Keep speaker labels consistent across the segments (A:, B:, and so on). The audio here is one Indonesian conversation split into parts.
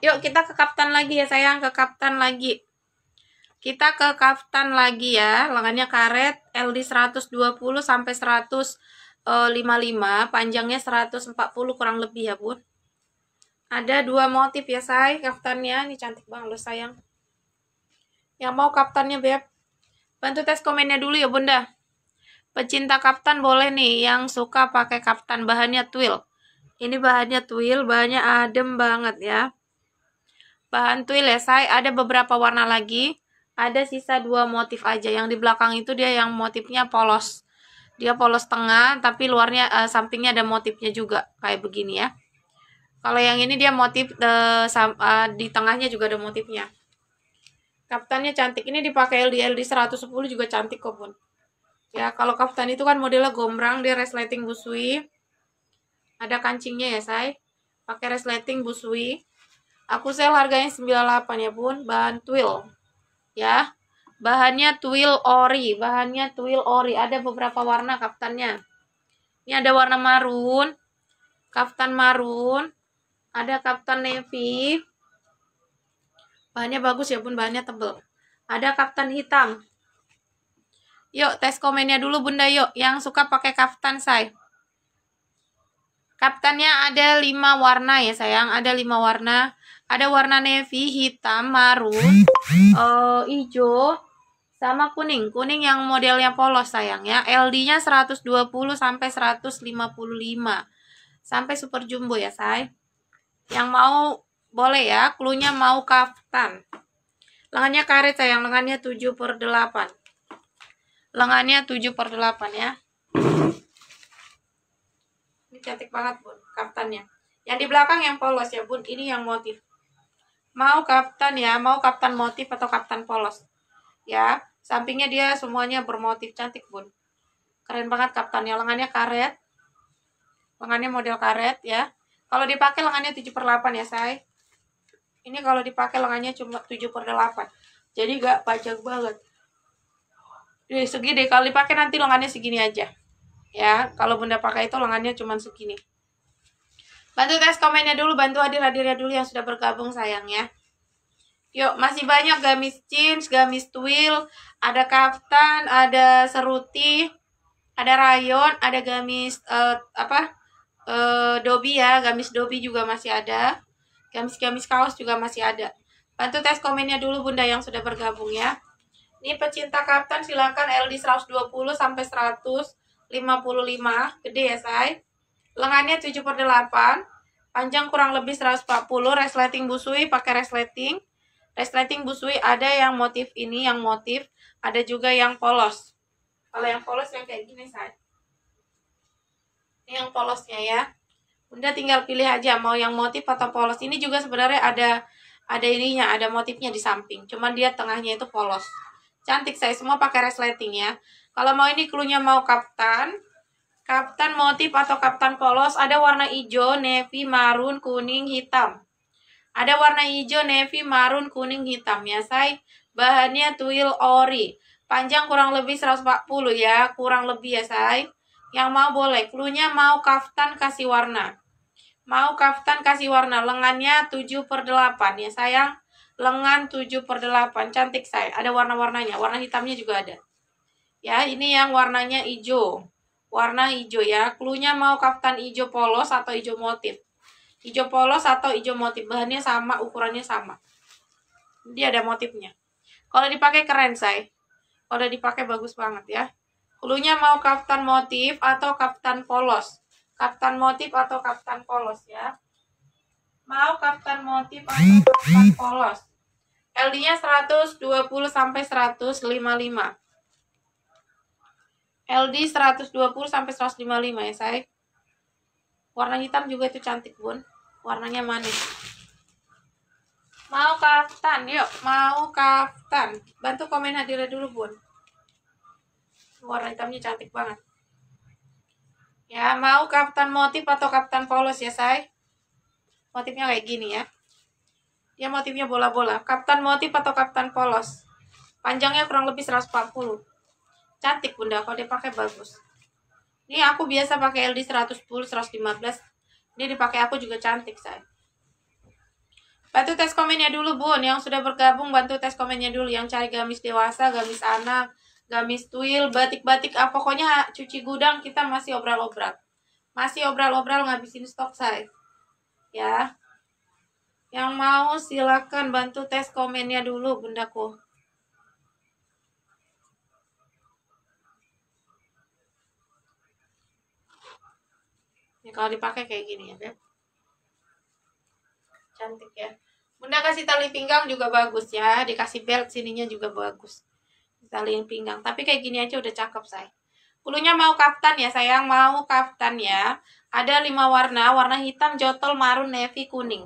A: Yuk kita ke kaftan lagi ya sayang, ke kaftan lagi. Kita ke kaftan lagi ya, lengannya karet, LD 120 sampai 155, eh, panjangnya 140 kurang lebih ya bun. Ada dua motif ya say, kaftannya, ini cantik banget loh sayang. Yang mau kaftannya beb, bantu tes komennya dulu ya bunda. Pecinta kaftan boleh nih, yang suka pakai kaftan bahannya twill. Ini bahannya twill, bahannya adem banget ya bahan twill ya say ada beberapa warna lagi ada sisa dua motif aja yang di belakang itu dia yang motifnya polos dia polos tengah tapi luarnya uh, sampingnya ada motifnya juga kayak begini ya kalau yang ini dia motif uh, uh, di tengahnya juga ada motifnya Kaptennya cantik ini dipakai LD LD 110 juga cantik kok bun ya kalau kaftan itu kan modelnya gombrang dia resleting busui ada kancingnya ya saya, pakai resleting busui Aku sel harganya 98 ya bun, bahan twill. Ya, bahannya twill ori, bahannya twill ori. Ada beberapa warna kaftannya. Ini ada warna marun, kaftan marun, ada kaftan navy. Bahannya bagus ya bun, bahannya tebel. Ada kaftan hitam. Yuk, tes komennya dulu bunda yuk, yang suka pakai kaftan saya. Kaftannya ada lima warna ya sayang, ada lima warna ada warna navy, hitam, marun, uh, hijau, sama kuning. Kuning yang modelnya polos sayang ya. LD-nya 120 sampai 155. Sampai super jumbo ya, say. Yang mau boleh ya, klunya mau kaftan. Lengannya karet sayang, lengannya 7 per 8. Lengannya 7 per 8 ya. Ini cantik banget, Bun, kaftannya. Yang di belakang yang polos ya, Bun. Ini yang motif mau kaftan ya, mau kaftan motif atau kaftan polos. Ya, sampingnya dia semuanya bermotif cantik, Bun. Keren banget kaftannya, lengannya karet. Lengannya model karet ya. Kalau dipakai lengannya 7 per 8 ya, say. Ini kalau dipakai lengannya cuma 7 per 8. Jadi gak pajak banget. Jadi segini, kalau dipakai nanti lengannya segini aja. Ya, kalau bunda pakai itu lengannya cuma segini. Bantu tes komennya dulu, bantu hadir-hadirnya dulu yang sudah bergabung sayang ya. Yuk, masih banyak gamis jeans, gamis twill, ada kaftan, ada seruti, ada rayon, ada gamis uh, apa? Uh, dobi ya, gamis dobi juga masih ada. Gamis-gamis kaos juga masih ada. Bantu tes komennya dulu Bunda yang sudah bergabung ya. Ini pecinta kaftan silakan LD 120 sampai 155. Gede ya, say lengannya 7 per 8, panjang kurang lebih 140, resleting busui pakai resleting. Resleting busui ada yang motif ini, yang motif, ada juga yang polos. Kalau yang polos yang kayak gini, saya. Ini yang polosnya ya. Bunda tinggal pilih aja mau yang motif atau polos. Ini juga sebenarnya ada ada ininya, ada motifnya di samping. Cuman dia tengahnya itu polos. Cantik saya semua pakai resleting ya. Kalau mau ini klunya mau kapten. Kapten motif atau Kapten polos ada warna hijau, navy, marun, kuning, hitam. Ada warna hijau, navy, marun, kuning, hitam ya, say. Bahannya tuil ori. Panjang kurang lebih 140 ya, kurang lebih ya, say. Yang mau boleh, klunya mau kaftan kasih warna. Mau kaftan kasih warna, lengannya 7 per 8 ya, sayang. Lengan 7 per 8, cantik, say. Ada warna-warnanya, warna hitamnya juga ada. Ya, ini yang warnanya hijau warna hijau ya. Klunya mau kaftan hijau polos atau hijau motif. Hijau polos atau hijau motif. Bahannya sama, ukurannya sama. Dia ada motifnya. Kalau dipakai keren, saya, Kalau dipakai bagus banget ya. Klunya mau kaftan motif atau kaftan polos. Kaftan motif atau kaftan polos ya. Mau kaftan motif atau kaftan polos. LD-nya 120 sampai 155. LD 120 sampai 155 ya saya. Warna hitam juga itu cantik bun. Warnanya manis. Mau kaftan, yuk. Mau kaftan. Bantu komen hadirnya dulu bun. Warna hitamnya cantik banget. Ya, mau kaftan motif atau kaftan polos ya saya. Motifnya kayak gini ya. Dia motifnya bola-bola. Kaftan motif atau kaftan polos. Panjangnya kurang lebih 140 cantik bunda kalau dipakai bagus ini aku biasa pakai LD 110 115 ini dipakai aku juga cantik saya bantu tes komennya dulu bun yang sudah bergabung bantu tes komennya dulu yang cari gamis dewasa gamis anak gamis tuil batik-batik ah, pokoknya cuci gudang kita masih obral-obral masih obral-obral ngabisin stok saya ya yang mau silakan bantu tes komennya dulu bundaku ini ya, kalau dipakai kayak gini ya Beb. cantik ya bunda kasih tali pinggang juga bagus ya dikasih belt sininya juga bagus tali pinggang tapi kayak gini aja udah cakep saya Kulunya mau kaftan ya sayang, mau kaftan ya. Ada lima warna, warna hitam, jotol, marun, navy, kuning.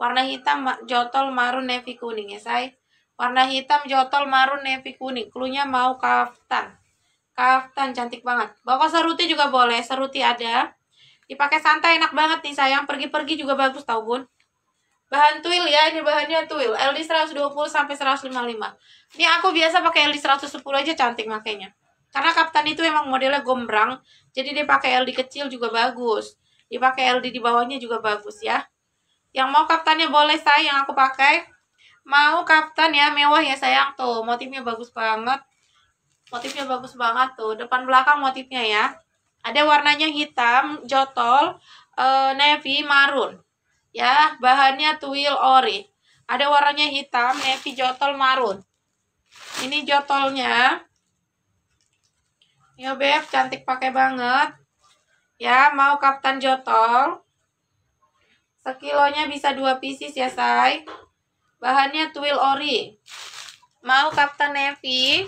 A: Warna hitam, jotol, marun, navy, kuning ya say. Warna hitam, jotol, marun, navy, kuning. Kulunya mau kaftan. Kaftan cantik banget. Bawa seruti juga boleh, seruti ada. Dipakai santai enak banget nih sayang. Pergi-pergi juga bagus tau Bun. Bahan tuil ya, ini bahannya tuil. LD 120 sampai 155. Ini aku biasa pakai LD 110 aja cantik makanya. Karena kapten itu emang modelnya gombrang, jadi dia pakai LD kecil juga bagus. Dipakai LD di bawahnya juga bagus ya. Yang mau kaptennya boleh sayang aku pakai. Mau kapten ya mewah ya sayang tuh. Motifnya bagus banget. Motifnya bagus banget tuh. Depan belakang motifnya ya. Ada warnanya hitam, jotol, e, navy, marun. Ya, bahannya twill ori. Ada warnanya hitam, navy, jotol, marun. Ini jotolnya. Ya, Beb, cantik pakai banget. Ya, mau kapten jotol. Sekilonya bisa dua pieces ya, say. Bahannya twill ori. Mau kapten navy.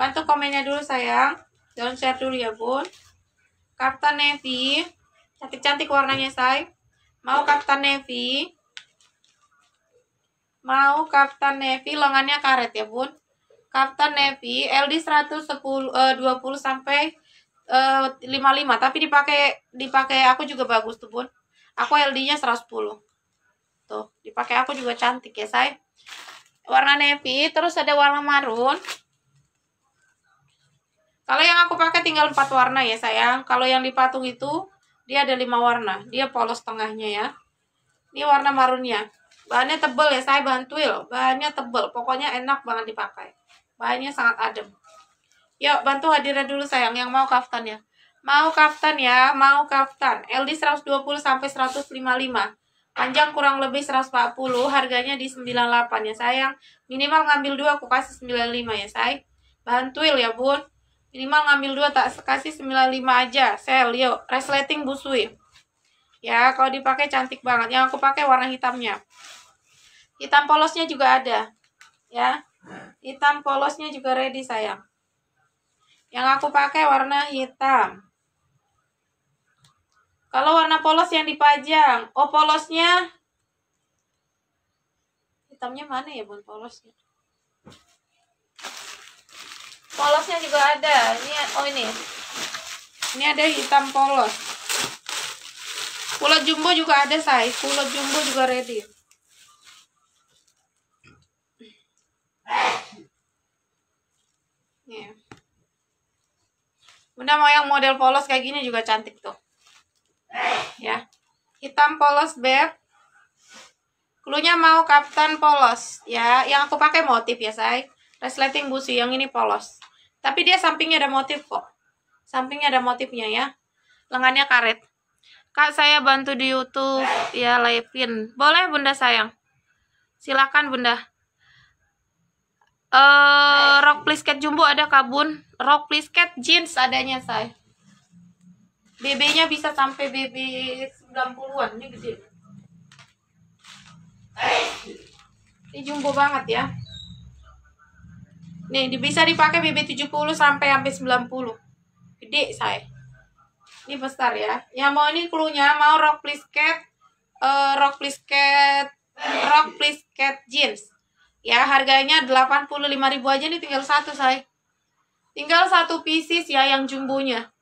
A: Bantu komennya dulu, sayang. Jangan share dulu ya, Bun. Kapten navy. Cantik-cantik warnanya, say. Mau Kapten navy? Mau Kapten navy lengannya karet ya, Bun. Kapten navy LD 110 eh, 20 sampai eh, 55, tapi dipakai dipakai aku juga bagus tuh, Bun. Aku LD-nya 110. Tuh, dipakai aku juga cantik ya, say. Warna navy, terus ada warna marun. Kalau yang aku pakai tinggal empat warna ya sayang. Kalau yang dipatung itu dia ada lima warna. Dia polos tengahnya ya. Ini warna marunnya. Bahannya tebel ya saya bahan twill. Bahannya tebel. Pokoknya enak banget dipakai. Bahannya sangat adem. Yuk bantu hadirnya dulu sayang yang mau kaftan ya. Mau kaftan ya, mau kaftan. LD 120 sampai 155. Panjang kurang lebih 140, harganya di 98 ya sayang. Minimal ngambil dua aku kasih 95 ya say. bantuil ya bun minimal ngambil dua tak kasih 95 aja sel yuk resleting busui ya kalau dipakai cantik banget yang aku pakai warna hitamnya hitam polosnya juga ada ya hitam polosnya juga ready sayang yang aku pakai warna hitam kalau warna polos yang dipajang oh polosnya hitamnya mana ya bun polosnya polosnya juga ada ini oh ini ini ada hitam polos pulau jumbo juga ada say pulau jumbo juga ready iya. Bunda mau yang model polos kayak gini juga cantik tuh. Ya. Hitam polos, Beb. Klunya mau Kapten polos ya. Yang aku pakai motif ya, say. Resleting busi, yang ini polos. Tapi dia sampingnya ada motif kok. Sampingnya ada motifnya ya. Lengannya karet. Kak, saya bantu di YouTube ya live Boleh Bunda sayang. Silakan Bunda. Eh, uh, rok plisket jumbo ada kabun. Rock plisket jeans adanya, saya. BB-nya bisa sampai BB 90-an, ini gede. Ini jumbo banget ya. Nih, bisa dipakai BB 70 sampai sampai 90. Gede, saya. Ini besar ya. Yang mau ini klunya mau rock please cat, uh, rock please rock please jeans. Ya, harganya ribu aja nih tinggal satu, saya. Tinggal satu pieces ya yang jumbunya.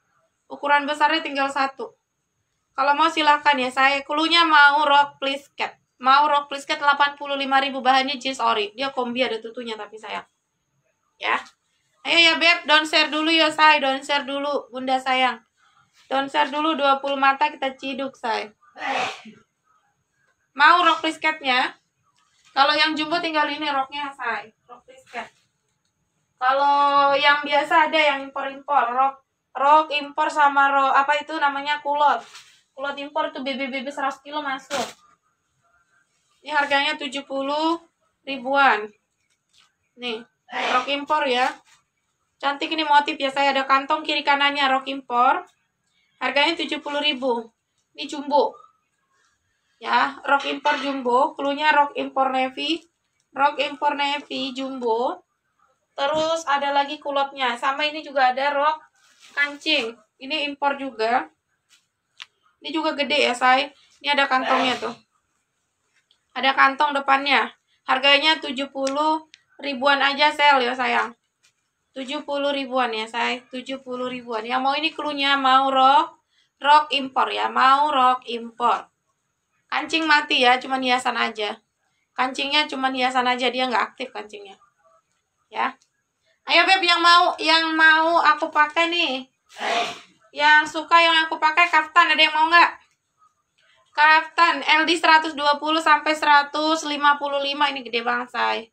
A: Ukuran besarnya tinggal satu. Kalau mau silahkan ya, saya klunya mau rock please Mau rock please cat ribu bahannya jeans ori. Dia kombi ada tutunya tapi saya ya. Ayo ya Beb, don't share dulu ya say, don't share dulu Bunda sayang. Don't share dulu 20 mata kita ciduk say. Mau rok risketnya? Kalau yang jumbo tinggal ini roknya say, rok risket. Kalau yang biasa ada yang impor-impor, rok rok impor sama rok apa itu namanya kulot. Kulot impor tuh BBB 100 kilo masuk. Ini harganya 70 ribuan. Nih, rok impor ya cantik ini motif ya saya ada kantong kiri kanannya rok impor harganya 70.000 ini jumbo ya rok impor jumbo klunya rok impor navy rok impor navy jumbo terus ada lagi kulotnya sama ini juga ada rok kancing ini impor juga ini juga gede ya saya, ini ada kantongnya tuh ada kantong depannya harganya 70 ribuan aja sel ya sayang 70 ribuan ya saya 70 ribuan yang mau ini klunya mau rok rok impor ya mau rok impor kancing mati ya cuman hiasan aja kancingnya cuman hiasan aja dia nggak aktif kancingnya ya ayo beb yang mau yang mau aku pakai nih yang suka yang aku pakai kaftan ada yang mau nggak kaftan LD 120 sampai 155 ini gede banget saya.